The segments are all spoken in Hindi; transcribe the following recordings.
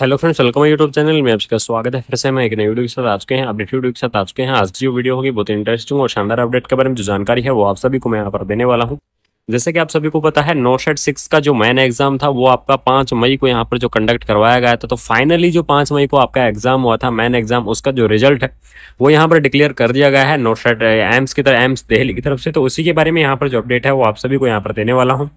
hello friends welcome YouTube channel में आपका स्वागत है फिर से मैं एक नई वीडियो के साथ आ चुके हैं अपडेट वीडियो के साथ आ चुके हैं आज की जो वीडियो होगी बहुत इंटरेस्टिंग और शानदार अपडेट के बारे में जो जानकारी है वो आप सभी को मैं यहाँ पर देने वाला हूँ जैसे कि आप सभी को पता है नोशेट सिक्स का जो मैन एग्जाम था वो आपका पांच मई को यहाँ पर जो कंडक्ट करवाया गया था तो फाइनली जो पांच मई को आपका एग्जाम हुआ था मैन एग्जाम उसका जो रिजल्ट है वो यहाँ पर डिक्लेयर कर दिया गया है नोशेट एम्स की तरफ एम्स दिल्ली की तरफ से तो उसी के बारे में यहाँ पर जो अपडेट है वो आप सभी को यहाँ पर देने वाला हूँ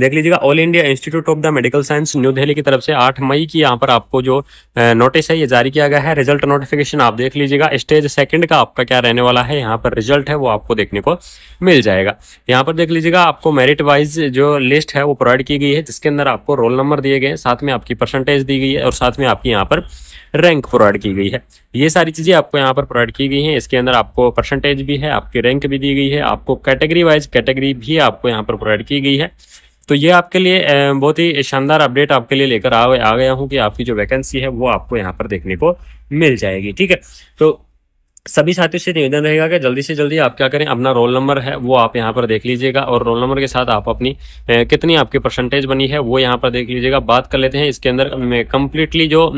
देख लीजिएगा All India Institute of the Medical Science New Delhi की तरफ से आठ मई की यहाँ पर आपको जो नोटिस है ये जारी किया गया है रिजल्ट नोटिफिकेशन आप देख लीजिएगा स्टेज सेकंड का आपका क्या रहने वाला है यहाँ पर रिजल्ट है वो आपको देखने को मिल जाएगा यहाँ पर देख लीजिएगा आपको मेरिट वाइज जो लिस्ट है वो प्रोवाइड की गई है जिसके अंदर आपको रोल नंबर दिए गए साथ में आपकी परसेंटेज दी गई है और साथ में आपकी यहाँ पर रैंक प्रोवाइड की गई है ये सारी चीज़ें आपको यहाँ पर प्रोवाइड की गई हैं इसके अंदर आपको परसेंटेज भी है आपकी रैंक भी दी गई है आपको कैटेगरी वाइज कैटेगरी भी आपको यहाँ पर प्रोवाइड की गई है तो ये आपके लिए बहुत ही शानदार अपडेट आपके लिए लेकर आ, आ गया हूँ कि आपकी जो वैकेंसी है वो आपको यहाँ पर देखने को मिल जाएगी ठीक है तो सभी साथियों से निवेदन रहेगा कि जल्दी से जल्दी आप क्या करें अपना रोल नंबर है वो आप यहाँ पर देख लीजिएगा और रोल नंबर के साथ आप अपनी ए, कितनी आपकी परसेंटेज बनी है वो यहाँ पर देख लीजिएगा बात कर लेते हैं इसके अंदर कंप्लीटली जो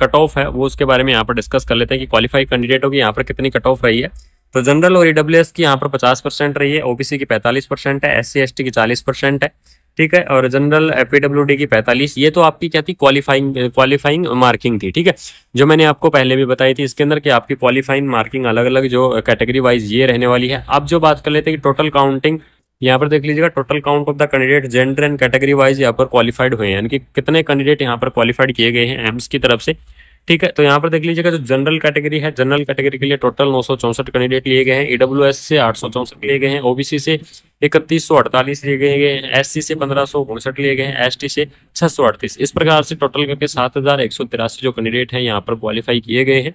कट ऑफ है वो उसके बारे में यहाँ पर डिस्कस कर लेते हैं कि क्वालिफाइड कैंडिडेटों की यहाँ पर कितनी कट ऑफ रही है तो जनरल और ईडब्ल्यू की यहाँ पर पचास परसेंट रही है ओबीसी की पैंतालीस परसेंट है एस सी की चालीस परसेंट है ठीक है और जनरल एफ की पैंतालीस ये तो आपकी क्या थी क्वालिफाइंग क्वालिफाइंग मार्किंग थी ठीक है जो मैंने आपको पहले भी बताई थी इसके अंदर कि आपकी क्वालिफाइंग मार्किंग अलग अलग जो कैटेगरी वाइज ये रहने वाली है अब जो बात कर लेते हैं कि टोटल काउंटिंग यहाँ पर देख लीजिएगा total count of the candidate gender and category wise यहाँ पर क्वालिफाइड हुए हैं यानी कि कितने कैंडिडेट यहाँ पर क्वालिफाइड किए गए हैं एम्स की तरफ से ठीक है तो यहाँ पर देख लीजिएगा जो जनरल कैटेगरी है जनरल कैटेगरी के लिए टोटल नौ कैंडिडेट लिए गए हैं ईडब्ल्यू से आठ लिए गए हैं ओबीसी से इकतीस लिए गए हैं सी से पंद्रह लिए गए हैं टी से छह इस प्रकार से टोटल करके सात जो कैंडिडेट है यहाँ पर क्वालिफाई किए गए हैं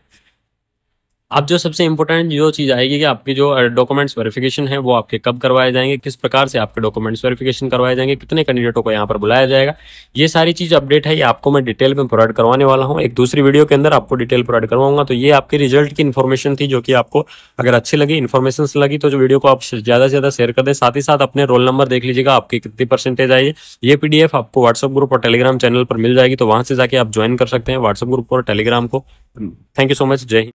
अब जो सबसे इंपॉर्टेंट जो चीज़ आएगी कि आपके जो डॉक्यूमेंट्स वेरिफिकेशन है वो आपके कब करवाए जाएंगे किस प्रकार से आपके डॉक्यूमेंट्स वेरिफिकेशन करवाए जाएंगे कितने कैंडिडेटों को यहाँ पर बुलाया जाएगा ये सारी चीज़ अपडेट है ये आपको मैं डिटेल में प्रोवाइड करवाने वाला हूँ एक दूसरी वीडियो के अंदर आपको डिटेल प्रोवाइड करवाऊंगा तो ये आपके रिजल्ट की इन्फॉर्मेशन थी जो कि आपको अगर अच्छी लगी इन्फॉर्मेशन लगी तो जो वीडियो को आप ज़्यादा से ज़्यादा शेयर कर दें साथ ही साथ अपने रोल नंबर देख लीजिएगा आपकी कितनी परसेंटेज आई है ये पी आपको व्हाट्सअप ग्रुप और टेलीग्राम चैनल पर मिल जाएगी तो वहाँ से जाके आप ज्वाइन कर सकते हैं व्हाट्सअप ग्रुप और टेलीग्राम को थैंक यू सो मच जय हिंद